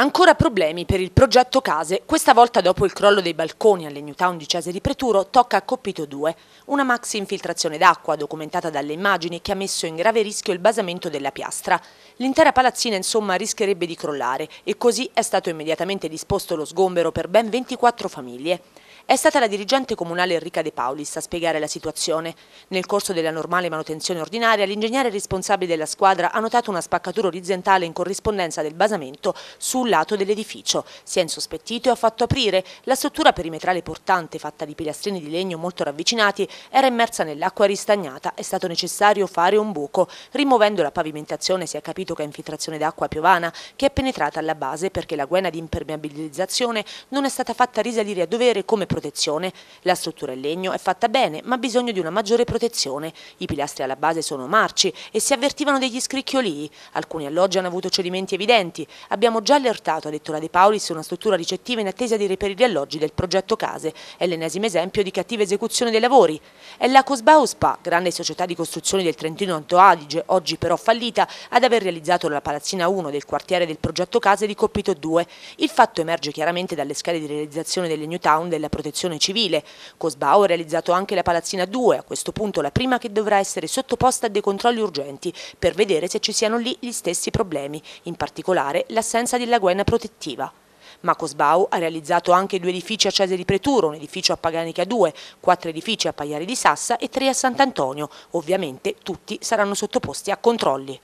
Ancora problemi per il progetto Case, questa volta dopo il crollo dei balconi alle New Town di Cesare Preturo tocca a Coppito 2, una maxi infiltrazione d'acqua documentata dalle immagini che ha messo in grave rischio il basamento della piastra. L'intera palazzina insomma rischierebbe di crollare e così è stato immediatamente disposto lo sgombero per ben 24 famiglie. È stata la dirigente comunale Enrica De Paulis a spiegare la situazione. Nel corso della normale manutenzione ordinaria, l'ingegnere responsabile della squadra ha notato una spaccatura orizzontale in corrispondenza del basamento sul lato dell'edificio. Si è insospettito e ha fatto aprire. La struttura perimetrale portante, fatta di pilastrini di legno molto ravvicinati, era immersa nell'acqua ristagnata. È stato necessario fare un buco. Rimuovendo la pavimentazione si è capito che è infiltrazione d'acqua piovana, che è penetrata alla base perché la guena di impermeabilizzazione non è stata fatta risalire a dovere come protezione. La struttura in legno è fatta bene, ma ha bisogno di una maggiore protezione. I pilastri alla base sono marci e si avvertivano degli scricchiolii. Alcuni alloggi hanno avuto cedimenti evidenti. Abbiamo già allertato, ha detto la De su una struttura ricettiva in attesa di reperire alloggi del progetto Case. È l'ennesimo esempio di cattiva esecuzione dei lavori. È la Cosbau Spa, grande società di costruzione del Trentino Alto Adige, oggi però fallita, ad aver realizzato la palazzina 1 del quartiere del progetto Case di Coppito 2. Il fatto emerge chiaramente dalle scale di realizzazione delle New Town della protezione civile. Cosbao ha realizzato anche la palazzina 2, a questo punto la prima che dovrà essere sottoposta a dei controlli urgenti per vedere se ci siano lì gli stessi problemi, in particolare l'assenza della guaina protettiva. Ma Cosbau ha realizzato anche due edifici a Cesare di Preturo, un edificio a Paganica 2, quattro edifici a Pagliari di Sassa e tre a Sant'Antonio. Ovviamente tutti saranno sottoposti a controlli.